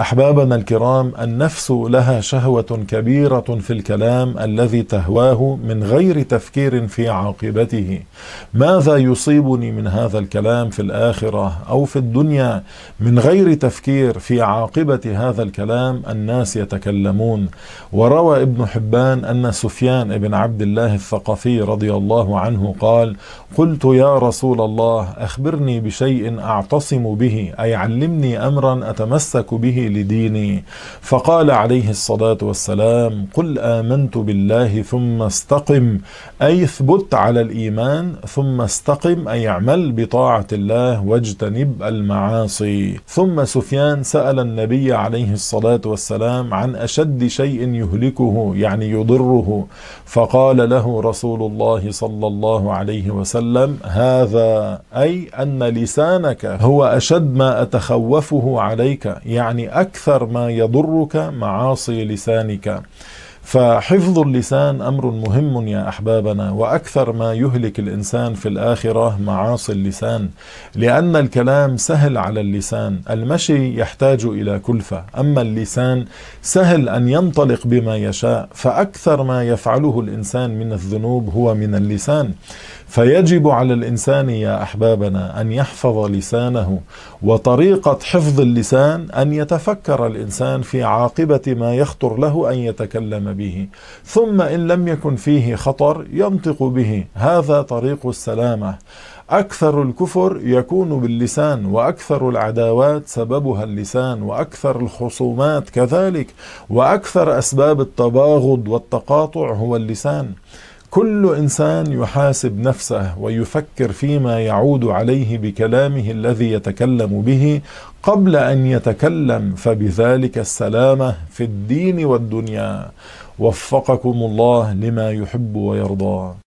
احبابنا الكرام النفس لها شهوه كبيره في الكلام الذي تهواه من غير تفكير في عاقبته ماذا يصيبني من هذا الكلام في الاخره او في الدنيا من غير تفكير في عاقبه هذا الكلام الناس يتكلمون وروى ابن حبان ان سفيان بن عبد الله الثقفي رضي الله عنه قال قلت يا رسول الله اخبرني بشيء اعتصم به اي علمني امرا اتمسك به لديني فقال عليه الصلاة والسلام قل آمنت بالله ثم استقم أي اثبت على الإيمان ثم استقم أي اعمل بطاعة الله واجتنب المعاصي ثم سفيان سأل النبي عليه الصلاة والسلام عن أشد شيء يهلكه يعني يضره فقال له رسول الله صلى الله عليه وسلم هذا أي أن لسانك هو أشد ما أتخوفه عليك يعني أكثر ما يضرك معاصي لسانك فحفظ اللسان امر مهم يا احبابنا واكثر ما يهلك الانسان في الاخره معاصي اللسان لان الكلام سهل على اللسان المشي يحتاج الى كلفه اما اللسان سهل ان ينطلق بما يشاء فاكثر ما يفعله الانسان من الذنوب هو من اللسان فيجب على الانسان يا احبابنا ان يحفظ لسانه وطريقه حفظ اللسان ان يتفكر الانسان في عاقبه ما يخطر له ان يتكلم به ثم ان لم يكن فيه خطر ينطق به هذا طريق السلامه أكثر الكفر يكون باللسان وأكثر العداوات سببها اللسان وأكثر الخصومات كذلك وأكثر أسباب التباغض والتقاطع هو اللسان كل انسان يحاسب نفسه ويفكر فيما يعود عليه بكلامه الذي يتكلم به قبل ان يتكلم فبذلك السلامه في الدين والدنيا وفقكم الله لما يحب ويرضى